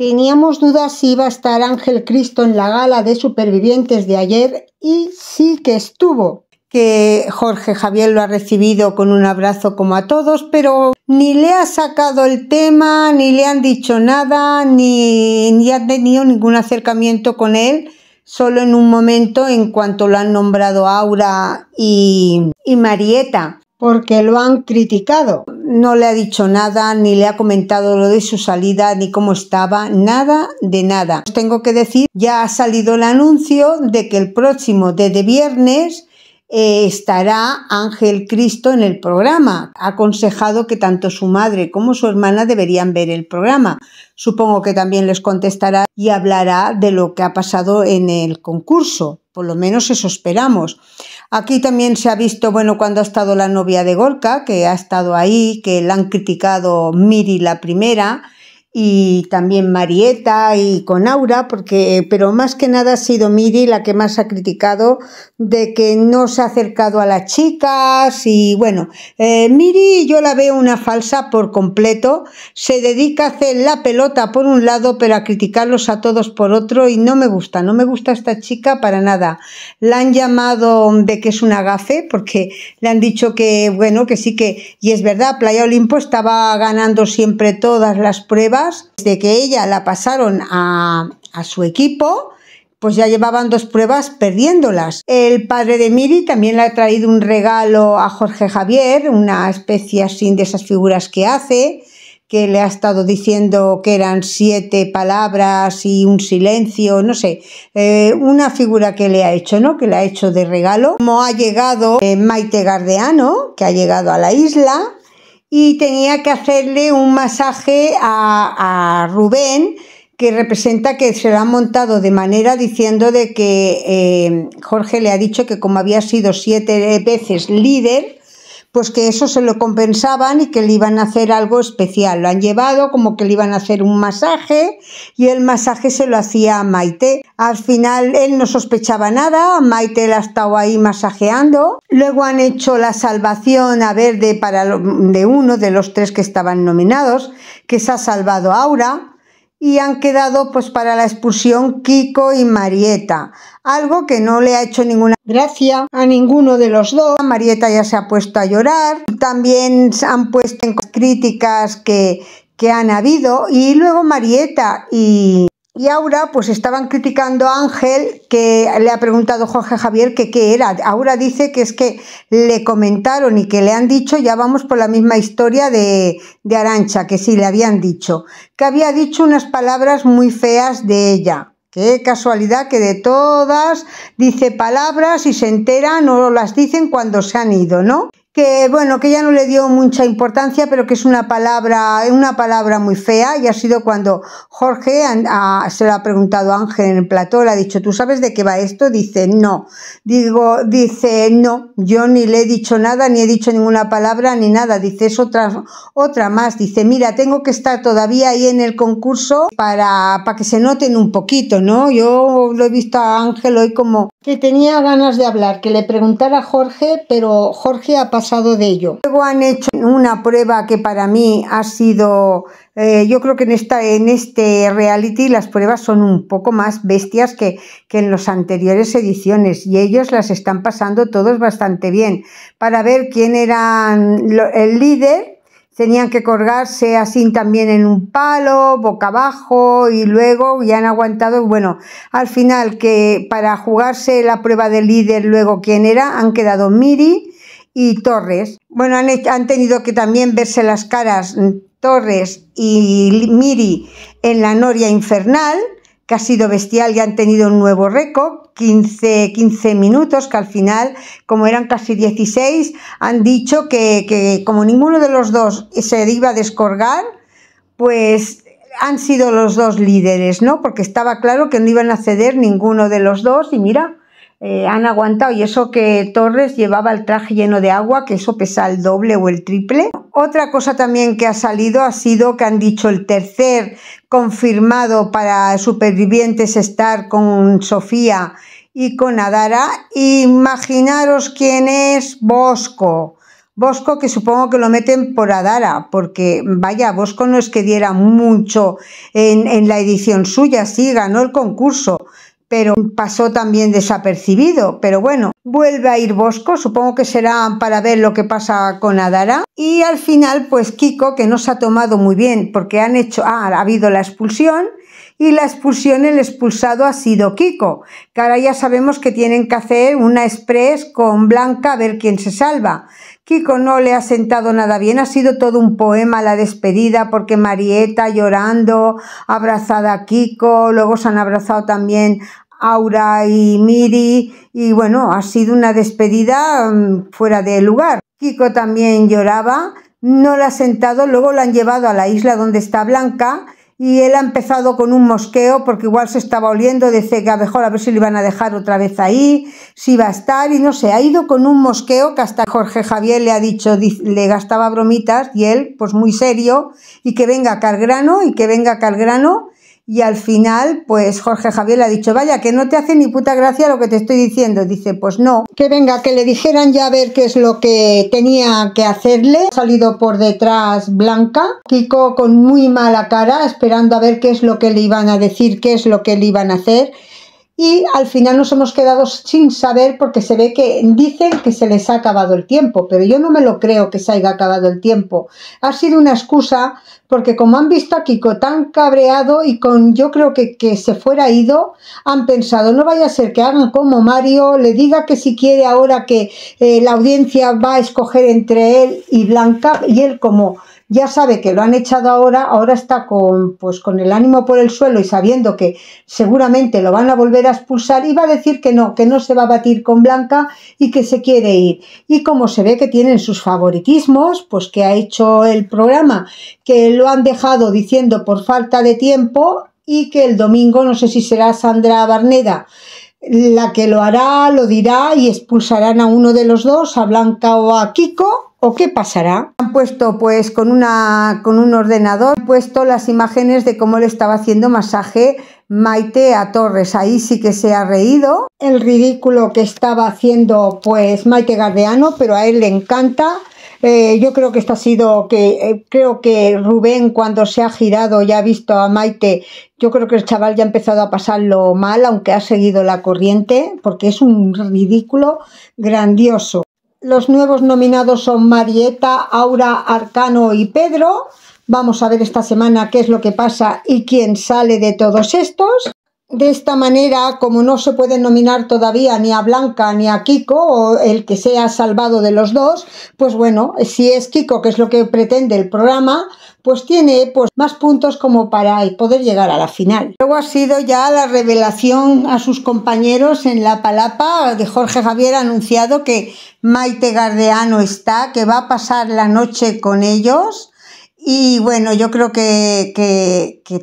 Teníamos dudas si iba a estar Ángel Cristo en la gala de supervivientes de ayer y sí que estuvo. Que Jorge Javier lo ha recibido con un abrazo como a todos, pero ni le ha sacado el tema, ni le han dicho nada, ni, ni ha tenido ningún acercamiento con él, solo en un momento en cuanto lo han nombrado Aura y, y Marieta porque lo han criticado. No le ha dicho nada, ni le ha comentado lo de su salida, ni cómo estaba, nada de nada. tengo que decir, ya ha salido el anuncio de que el próximo de viernes eh, estará Ángel Cristo en el programa. Ha aconsejado que tanto su madre como su hermana deberían ver el programa. Supongo que también les contestará y hablará de lo que ha pasado en el concurso. Por lo menos eso esperamos. Aquí también se ha visto, bueno, cuando ha estado la novia de Gorka, que ha estado ahí, que la han criticado Miri la primera, y también Marieta y con Aura, porque, pero más que nada ha sido Miri la que más ha criticado de que no se ha acercado a las chicas y bueno, eh, Miri yo la veo una falsa por completo, se dedica a hacer la pelota por un lado, pero a criticarlos a todos por otro y no me gusta, no me gusta esta chica para nada. La han llamado de que es un agafe, porque le han dicho que, bueno, que sí que, y es verdad, Playa Olimpo estaba ganando siempre todas las pruebas, desde que ella la pasaron a, su equipo, pues ya llevaban dos pruebas perdiéndolas. El padre de Miri también le ha traído un regalo a Jorge Javier, una especie así de esas figuras que hace, que le ha estado diciendo que eran siete palabras y un silencio, no sé, eh, una figura que le ha hecho, ¿no? Que le ha hecho de regalo. Como ha llegado eh, Maite Gardeano, que ha llegado a la isla, y tenía que hacerle un masaje a, Rubén, que representa que se lo ha montado de manera diciendo de que eh, Jorge le ha dicho que como había sido siete veces líder, pues que eso se lo compensaban y que le iban a hacer algo especial. Lo han llevado como que le iban a hacer un masaje y el masaje se lo hacía a Maite. Al final él no sospechaba nada, Maite la estado ahí masajeando. Luego han hecho la salvación a Verde para de uno de los tres que estaban nominados, que se ha salvado Aura y han quedado pues para la expulsión Kiko y Marieta, algo que no le ha hecho ninguna gracia a ninguno de los dos. Marieta ya se ha puesto a llorar, también se han puesto en críticas que, que han habido y luego Marieta y y ahora pues estaban criticando a Ángel que le ha preguntado Jorge Javier que qué era. Ahora dice que es que le comentaron y que le han dicho, ya vamos por la misma historia de, de Arancha, que sí, le habían dicho, que había dicho unas palabras muy feas de ella. Qué casualidad que de todas dice palabras y se enteran o las dicen cuando se han ido, ¿no? que bueno, que ya no le dio mucha importancia, pero que es una palabra, una palabra muy fea, y ha sido cuando Jorge se lo ha preguntado a Ángel en el plató, le ha dicho, ¿tú sabes de qué va esto? Dice, no. Digo, dice, no, yo ni le he dicho nada, ni he dicho ninguna palabra, ni nada. Dice, es otra, otra más. Dice, mira, tengo que estar todavía ahí en el concurso para, para que se noten un poquito, ¿no? Yo lo he visto a Ángel hoy como que tenía ganas de hablar, que le preguntara a Jorge, pero Jorge ha pasado de ello. Luego han hecho una prueba que para mí ha sido, eh, yo creo que en, esta, en este reality las pruebas son un poco más bestias que, que en las anteriores ediciones y ellos las están pasando todos bastante bien para ver quién era el líder Tenían que colgarse así también en un palo, boca abajo, y luego ya han aguantado. Bueno, al final que para jugarse la prueba de líder, luego quién era, han quedado Miri y Torres. Bueno, han, han tenido que también verse las caras mm, Torres y Miri en la noria infernal que ha sido bestial y han tenido un nuevo récord, 15, 15 minutos, que al final, como eran casi 16, han dicho que, que como ninguno de los dos se iba a descorgar, pues han sido los dos líderes, ¿no? Porque estaba claro que no iban a ceder ninguno de los dos y mira, eh, han aguantado y eso que Torres llevaba el traje lleno de agua, que eso pesa el doble o el triple. Otra cosa también que ha salido ha sido que han dicho el tercer confirmado para supervivientes estar con Sofía y con Adara. Imaginaros quién es Bosco. Bosco que supongo que lo meten por Adara, porque vaya, Bosco no es que diera mucho en la edición suya, sí, ganó el concurso, pero pasó también desapercibido. Pero bueno, vuelve a ir Bosco, supongo que será para ver lo que pasa con Adara. Y al final, pues Kiko, que no se ha tomado muy bien, porque han hecho, ah, ha habido la expulsión, y la expulsión, el expulsado ha sido Kiko, que ahora ya sabemos que tienen que hacer una express con Blanca a ver quién se salva. Kiko no le ha sentado nada bien, ha sido todo un poema la despedida porque Marieta llorando, abrazada a Kiko, luego se han abrazado también Aura y Miri y bueno, ha sido una despedida mm, fuera de lugar. Kiko también lloraba, no la ha sentado, luego la han llevado a la isla donde está Blanca y él ha empezado con un mosqueo porque igual se estaba oliendo, de que a mejor a ver si le iban a dejar otra vez ahí, si va a estar y no sé, ha ido con un mosqueo que hasta Jorge Javier le ha dicho, le gastaba bromitas y él pues muy serio y que venga Calgrano y que venga Calgrano y al final, pues Jorge Javier le ha dicho, vaya, que no te hace ni puta gracia lo que te estoy diciendo. Dice, pues no. Que venga, que le dijeran ya a ver qué es lo que tenía que hacerle. Ha salido por detrás Blanca, Kiko con muy mala cara, esperando a ver qué es lo que le iban a decir, qué es lo que le iban a hacer y al final nos hemos quedado sin saber porque se ve que dicen que se les ha acabado el tiempo, pero yo no me lo creo que se haya acabado el tiempo. Ha sido una excusa porque como han visto a Kiko tan cabreado y con yo creo que, que se fuera ido, han pensado, no vaya a ser que hagan como Mario, le diga que si quiere ahora que eh, la audiencia va a escoger entre él y Blanca y él como ya sabe que lo han echado ahora, ahora está con, pues, con el ánimo por el suelo y sabiendo que seguramente lo van a volver a expulsar y va a decir que no, que no se va a batir con Blanca y que se quiere ir. Y como se ve que tienen sus favoritismos, pues que ha hecho el programa, que lo han dejado diciendo por falta de tiempo y que el domingo, no sé si será Sandra Barneda, la que lo hará, lo dirá y expulsarán a uno de los dos, a Blanca o a Kiko o qué pasará. Han puesto pues con, una, con un ordenador, puesto las imágenes de cómo le estaba haciendo masaje Maite a Torres. Ahí sí que se ha reído. El ridículo que estaba haciendo pues Maite Gardeano, pero a él le encanta. Eh, yo creo que esto ha sido que eh, creo que Rubén cuando se ha girado y ha visto a Maite. Yo creo que el chaval ya ha empezado a pasarlo mal, aunque ha seguido la corriente, porque es un ridículo grandioso. Los nuevos nominados son Marieta, Aura, Arcano y Pedro. Vamos a ver esta semana qué es lo que pasa y quién sale de todos estos. De esta manera, como no se puede nominar todavía ni a Blanca ni a Kiko, o el que sea salvado de los dos, pues bueno, si es Kiko, que es lo que pretende el programa, pues tiene pues, más puntos como para poder llegar a la final. Luego ha sido ya la revelación a sus compañeros en la palapa de Jorge Javier ha anunciado que Maite Gardeano está, que va a pasar la noche con ellos y bueno, yo creo que,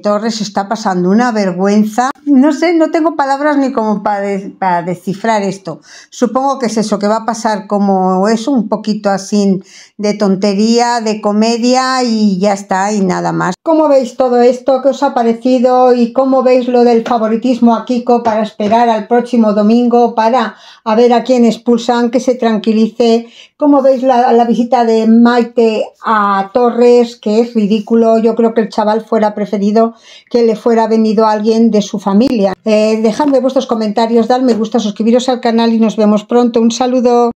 Torres está pasando una vergüenza. No sé, no tengo palabras ni como para, para, descifrar esto. Supongo que es eso, que va a pasar como es un poquito así de tontería, de comedia y ya está, y nada más. ¿Cómo veis todo esto? ¿Qué os ha parecido? ¿Y cómo veis lo del favoritismo a Kiko para esperar al próximo domingo para a ver a quién expulsan, que se tranquilice? ¿Cómo veis la, la visita de Maite a Torres? que es ridículo. Yo creo que el chaval fuera preferido que le fuera venido alguien de su familia. Eh, dejadme vuestros comentarios, dar me gusta, suscribiros al canal y nos vemos pronto. Un saludo.